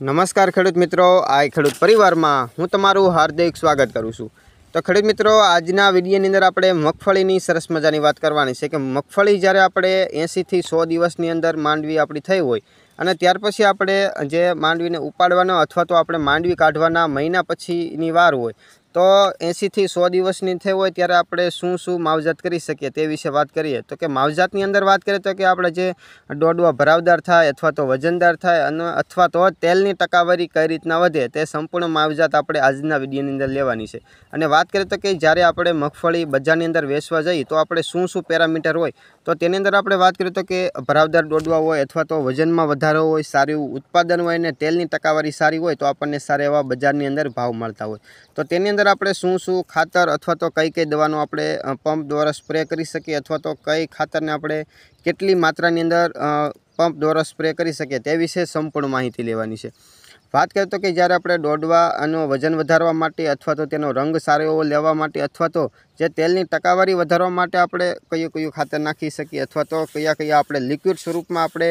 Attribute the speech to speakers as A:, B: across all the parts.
A: નમસ્કાર ખેડૂત મિત્રો આ ખેડૂત પરિવારમાં હું તમારું હાર્દિક સ્વાગત કરું છું તો ખેડૂત મિત્રો આજના વિડીયોની અંદર આપણે મગફળીની સરસ મજાની વાત કરવાની છે કે મગફળી જ્યારે આપણે એંસીથી સો દિવસની અંદર માંડવી આપણી થઈ હોય અને ત્યાર પછી આપણે જે માંડવીને ઉપાડવાનો અથવા તો આપણે માંડવી કાઢવાના મહિના પછીની વાર હોય તો એંસીથી સો દિવસની થઈ હોય ત્યારે આપણે શું શું માવજત કરી શકીએ તે વિશે વાત કરીએ તો કે માવજતની અંદર વાત કરીએ તો કે આપણે જે દોડવા ભરાવદાર થાય અથવા તો વજનદાર થાય અને અથવા તો તેલની ટકાવારી કઈ રીતના વધે તે સંપૂર્ણ માવજત આપણે આજના વિડીયોની અંદર લેવાની છે અને વાત કરીએ તો કે જ્યારે આપણે મગફળી બજારની અંદર વેચવા જઈએ તો આપણે શું શું પેરામીટર હોય તો તેની અંદર આપણે વાત કરીએ તો કે ભરાવદાર દોડવા હોય અથવા તો વજનમાં વધારો હોય સારું ઉત્પાદન હોય અને તેલની ટકાવારી સારી હોય તો આપણને સારા એવા બજારની અંદર ભાવ મળતા હોય તો તેની અંદર અંદર આપણે શું શું ખાતર અથવા તો કઈ કઈ દવાનો આપણે પંપ દ્વારા સ્પ્રે કરી શકીએ અથવા તો કઈ ખાતરને આપણે કેટલી માત્રાની અંદર પંપ દ્વારા સ્પ્રે કરી શકીએ તે વિશે સંપૂર્ણ માહિતી લેવાની છે વાત કરીએ તો કે જ્યારે આપણે દોડવાનો વજન વધારવા માટે અથવા તો તેનો રંગ સારો એવો લેવા માટે અથવા તો જે તેલની ટકાવારી વધારવા માટે આપણે કયું કયું ખાતર નાખી શકીએ અથવા તો કયા કયા આપણે લિક્વિડ સ્વરૂપમાં આપણે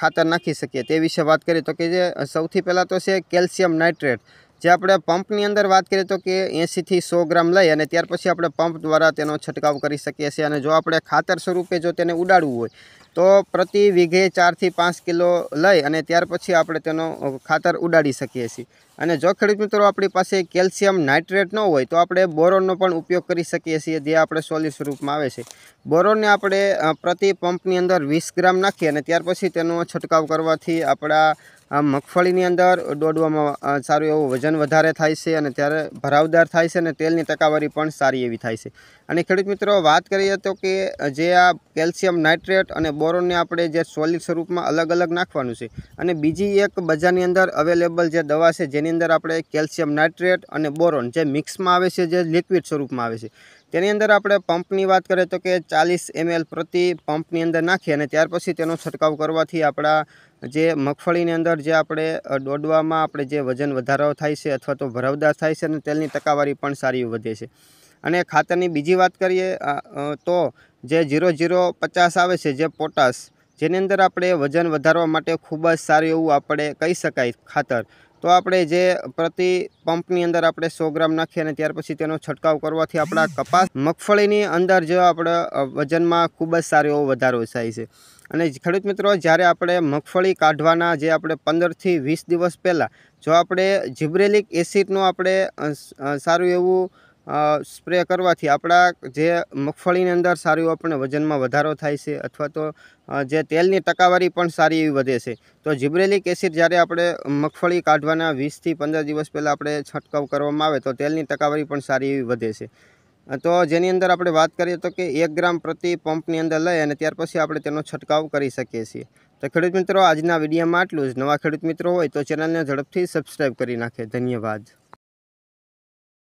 A: ખાતર નાખી શકીએ તે વિશે વાત કરીએ તો કે જે સૌથી પહેલાં તો છે કેલ્શિયમ નાઇટ્રેટ જે આપણે પંપની અંદર વાત કરીએ તો કે એંસીથી સો ગ્રામ લઈ અને ત્યાર પછી આપણે પંપ દ્વારા તેનો છંટકાવ કરી શકીએ છીએ અને જો આપણે ખાતર સ્વરૂપે જો તેને ઉડાડવું હોય તો પ્રતિ વીઘે ચારથી પાંચ કિલો લઈ અને ત્યાર પછી આપણે તેનો ખાતર ઉડાડી શકીએ છીએ અને જો ખેડૂત મિત્રો આપણી પાસે કેલ્શિયમ નાઇટ્રેટ ન હોય તો આપણે બોરોનનો પણ ઉપયોગ કરી શકીએ છીએ જે આપણે સોલિડ સ્વરૂપમાં આવે છે બોરોનને આપણે પ્રતિ પંપની અંદર વીસ ગ્રામ નાખીએ અને ત્યાર પછી તેનો છંટકાવ કરવાથી આપણા મગફળીની અંદર દોડવામાં સારું એવું વજન વધારે થાય છે અને ત્યારે ભરાવદાર થાય છે અને તેલની ટકાવારી પણ સારી એવી થાય છે અને ખેડૂત મિત્રો વાત કરીએ તો કે જે આ કેલ્શિયમ નાઇટ્રેટ અને બોરોનને આપણે જે સોલિડ સ્વરૂપમાં અલગ અલગ નાખવાનું છે અને બીજી એક બજારની અંદર અવેલેબલ જે દવા છે જેની અંદર આપણે કેલ્શિયમ નાઇટ્રેટ અને બોરોન જે મિક્સમાં આવે છે જે લિક્વિડ સ્વરૂપમાં આવે છે તેની અંદર આપણે પંપની વાત કરીએ તો કે ચાલીસ એમએલ પ્રતિ પંપની અંદર નાખીએ અને ત્યાર પછી તેનો છંટકાવ કરવાથી આપણા જે મગફળીની અંદર જે આપણે દોડવામાં આપણે જે વજન વધારો થાય છે અથવા તો ભરાવદાર થાય છે અને તેલની ટકાવારી પણ સારી વધે છે અને ખાતરની બીજી વાત કરીએ તો જે ઝીરો ઝીરો પચાસ આવે છે જે પોટાશ જેની અંદર આપણે વજન વધારવા માટે ખૂબ જ સારું એવું આપણે કહી શકાય ખાતર તો આપણે જે પ્રતિ પંપની અંદર આપણે સો ગ્રામ નાખીએ અને ત્યાર પછી તેનો છંટકાવ કરવાથી આપણા કપાસ મગફળીની અંદર જે આપણે વજનમાં ખૂબ જ સારો એવો વધારો થાય છે અને ખેડૂત મિત્રો જ્યારે આપણે મગફળી કાઢવાના જે આપણે પંદરથી વીસ દિવસ પહેલાં જો આપણે જીબ્રેલિક એસિડનું આપણે સારું એવું સ્પ્રે કરવાથી આપણા જે મગફળીની અંદર સારું આપણને વજનમાં વધારો થાય છે અથવા તો જે તેલની ટકાવારી પણ સારી એવી વધે છે તો જીબ્રેલિક એસિડ જ્યારે આપણે મગફળી કાઢવાના વીસથી પંદર દિવસ પહેલાં આપણે છંટકાવ કરવામાં આવે તો તેલની ટકાવારી પણ સારી એવી વધે છે તો જેની અંદર આપણે વાત કરીએ તો કે એક ગ્રામ પ્રતિ પંપની અંદર લઈ અને ત્યાર પછી આપણે તેનો છંટકાવ કરી શકીએ છીએ તો ખેડૂત મિત્રો આજના વિડીયોમાં આટલું જ નવા ખેડૂત મિત્રો હોય તો ચેનલને ઝડપથી સબસ્ક્રાઈબ કરી નાખે ધન્યવાદ